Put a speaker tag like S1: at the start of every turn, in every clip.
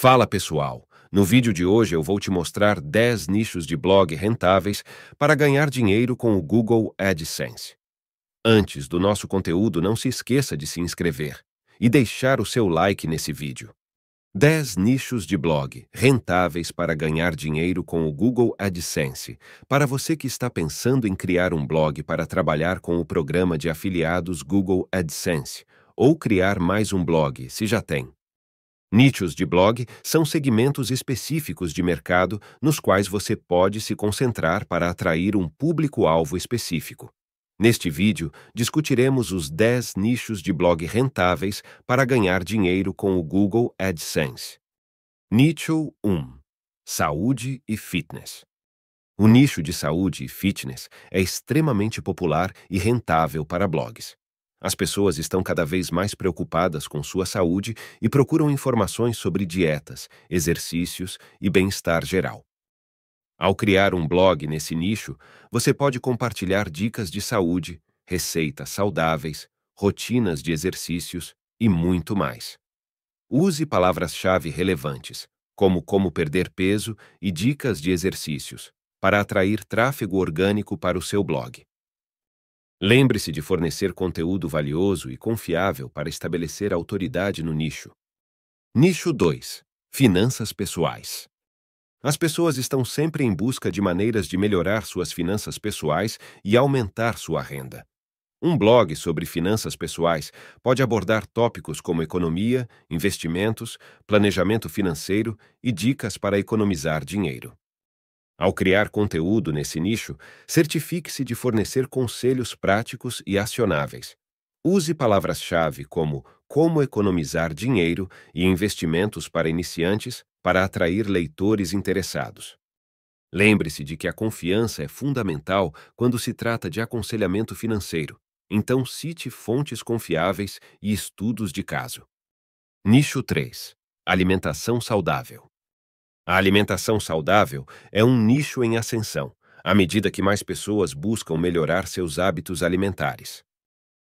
S1: Fala pessoal! No vídeo de hoje eu vou te mostrar 10 nichos de blog rentáveis para ganhar dinheiro com o Google AdSense. Antes do nosso conteúdo, não se esqueça de se inscrever e deixar o seu like nesse vídeo. 10 nichos de blog rentáveis para ganhar dinheiro com o Google AdSense. Para você que está pensando em criar um blog para trabalhar com o programa de afiliados Google AdSense ou criar mais um blog, se já tem. Nichos de blog são segmentos específicos de mercado nos quais você pode se concentrar para atrair um público-alvo específico. Neste vídeo, discutiremos os 10 nichos de blog rentáveis para ganhar dinheiro com o Google AdSense. Nicho 1 Saúde e Fitness O nicho de saúde e fitness é extremamente popular e rentável para blogs. As pessoas estão cada vez mais preocupadas com sua saúde e procuram informações sobre dietas, exercícios e bem-estar geral. Ao criar um blog nesse nicho, você pode compartilhar dicas de saúde, receitas saudáveis, rotinas de exercícios e muito mais. Use palavras-chave relevantes, como como perder peso e dicas de exercícios, para atrair tráfego orgânico para o seu blog. Lembre-se de fornecer conteúdo valioso e confiável para estabelecer autoridade no nicho. Nicho 2 Finanças pessoais. As pessoas estão sempre em busca de maneiras de melhorar suas finanças pessoais e aumentar sua renda. Um blog sobre finanças pessoais pode abordar tópicos como economia, investimentos, planejamento financeiro e dicas para economizar dinheiro. Ao criar conteúdo nesse nicho, certifique-se de fornecer conselhos práticos e acionáveis. Use palavras-chave como como economizar dinheiro e investimentos para iniciantes para atrair leitores interessados. Lembre-se de que a confiança é fundamental quando se trata de aconselhamento financeiro, então cite fontes confiáveis e estudos de caso. Nicho 3 Alimentação saudável. A alimentação saudável é um nicho em ascensão, à medida que mais pessoas buscam melhorar seus hábitos alimentares.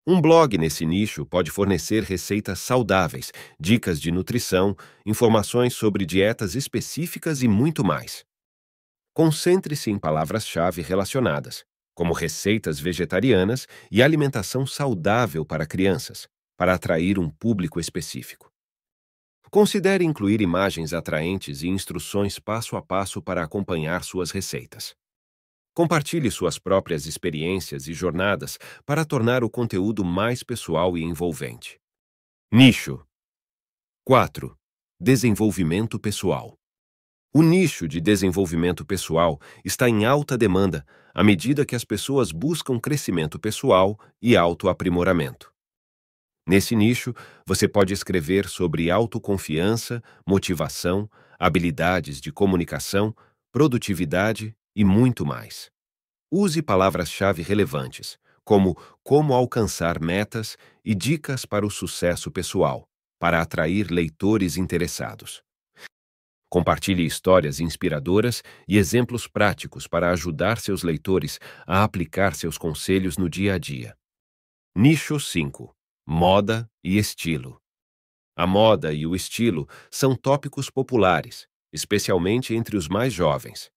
S1: Um blog nesse nicho pode fornecer receitas saudáveis, dicas de nutrição, informações sobre dietas específicas e muito mais. Concentre-se em palavras-chave relacionadas, como receitas vegetarianas e alimentação saudável para crianças, para atrair um público específico. Considere incluir imagens atraentes e instruções passo a passo para acompanhar suas receitas. Compartilhe suas próprias experiências e jornadas para tornar o conteúdo mais pessoal e envolvente. Nicho 4. Desenvolvimento pessoal. O nicho de desenvolvimento pessoal está em alta demanda à medida que as pessoas buscam crescimento pessoal e autoaprimoramento. Nesse nicho, você pode escrever sobre autoconfiança, motivação, habilidades de comunicação, produtividade e muito mais. Use palavras-chave relevantes, como como alcançar metas e dicas para o sucesso pessoal, para atrair leitores interessados. Compartilhe histórias inspiradoras e exemplos práticos para ajudar seus leitores a aplicar seus conselhos no dia a dia. Nicho 5 moda e estilo. A moda e o estilo são tópicos populares, especialmente entre os mais jovens.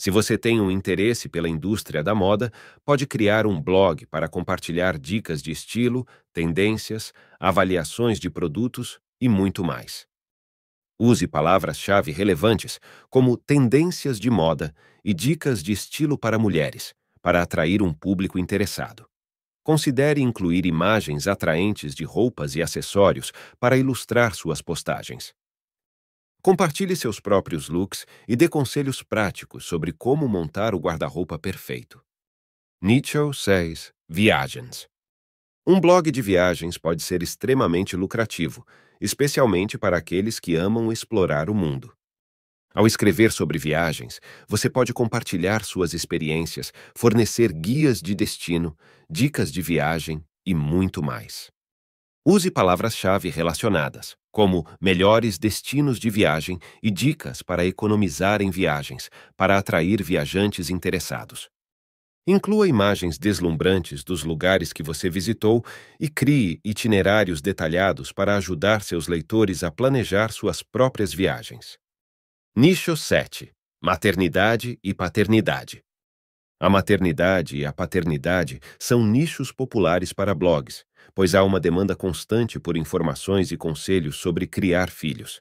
S1: Se você tem um interesse pela indústria da moda, pode criar um blog para compartilhar dicas de estilo, tendências, avaliações de produtos e muito mais. Use palavras-chave relevantes como tendências de moda e dicas de estilo para mulheres, para atrair um público interessado. Considere incluir imagens atraentes de roupas e acessórios para ilustrar suas postagens. Compartilhe seus próprios looks e dê conselhos práticos sobre como montar o guarda-roupa perfeito. Nietzsche 6 Viagens Um blog de viagens pode ser extremamente lucrativo, especialmente para aqueles que amam explorar o mundo. Ao escrever sobre viagens, você pode compartilhar suas experiências, fornecer guias de destino, dicas de viagem e muito mais. Use palavras-chave relacionadas, como melhores destinos de viagem e dicas para economizar em viagens, para atrair viajantes interessados. Inclua imagens deslumbrantes dos lugares que você visitou e crie itinerários detalhados para ajudar seus leitores a planejar suas próprias viagens. Nicho 7 Maternidade e paternidade. A maternidade e a paternidade são nichos populares para blogs, pois há uma demanda constante por informações e conselhos sobre criar filhos.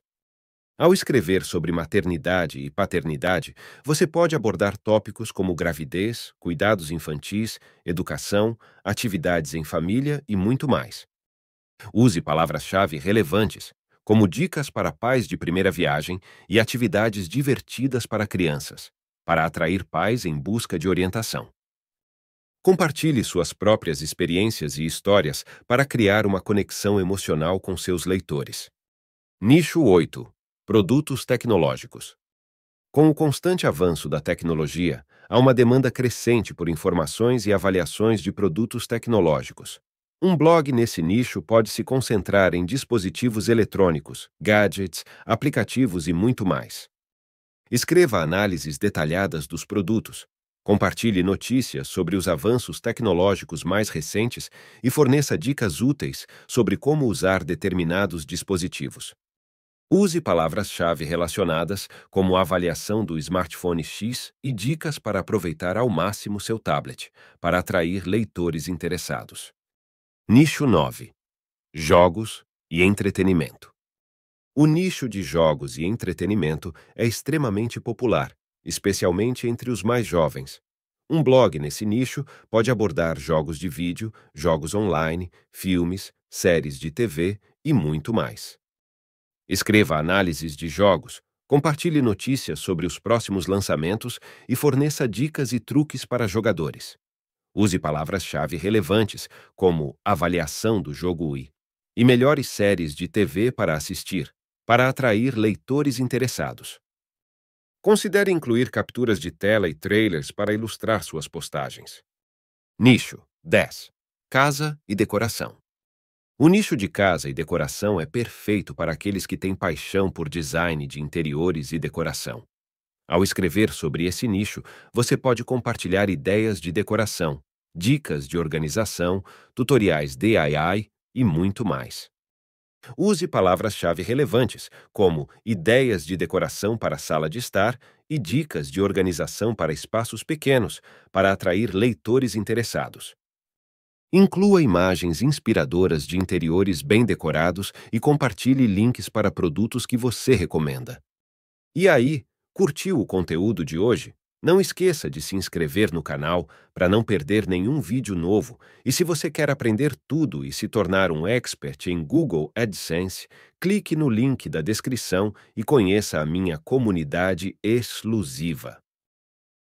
S1: Ao escrever sobre maternidade e paternidade, você pode abordar tópicos como gravidez, cuidados infantis, educação, atividades em família e muito mais. Use palavras-chave relevantes, como dicas para pais de primeira viagem e atividades divertidas para crianças, para atrair pais em busca de orientação. Compartilhe suas próprias experiências e histórias para criar uma conexão emocional com seus leitores. Nicho 8 Produtos tecnológicos. Com o constante avanço da tecnologia, há uma demanda crescente por informações e avaliações de produtos tecnológicos, um blog nesse nicho pode se concentrar em dispositivos eletrônicos, gadgets, aplicativos e muito mais. Escreva análises detalhadas dos produtos, compartilhe notícias sobre os avanços tecnológicos mais recentes e forneça dicas úteis sobre como usar determinados dispositivos. Use palavras-chave relacionadas, como avaliação do smartphone X e dicas para aproveitar ao máximo seu tablet, para atrair leitores interessados. Nicho 9: Jogos e entretenimento. O nicho de jogos e entretenimento é extremamente popular, especialmente entre os mais jovens. Um blog nesse nicho pode abordar jogos de vídeo, jogos online, filmes, séries de TV e muito mais. Escreva análises de jogos, compartilhe notícias sobre os próximos lançamentos e forneça dicas e truques para jogadores. Use palavras-chave relevantes, como avaliação do jogo UI, e melhores séries de TV para assistir, para atrair leitores interessados. Considere incluir capturas de tela e trailers para ilustrar suas postagens. Nicho 10 Casa e decoração. O nicho de casa e decoração é perfeito para aqueles que têm paixão por design de interiores e decoração. Ao escrever sobre esse nicho, você pode compartilhar ideias de decoração, dicas de organização, tutoriais DIY e muito mais. Use palavras-chave relevantes, como ideias de decoração para sala de estar e dicas de organização para espaços pequenos, para atrair leitores interessados. Inclua imagens inspiradoras de interiores bem decorados e compartilhe links para produtos que você recomenda. E aí, Curtiu o conteúdo de hoje? Não esqueça de se inscrever no canal para não perder nenhum vídeo novo. E se você quer aprender tudo e se tornar um expert em Google AdSense, clique no link da descrição e conheça a minha comunidade exclusiva.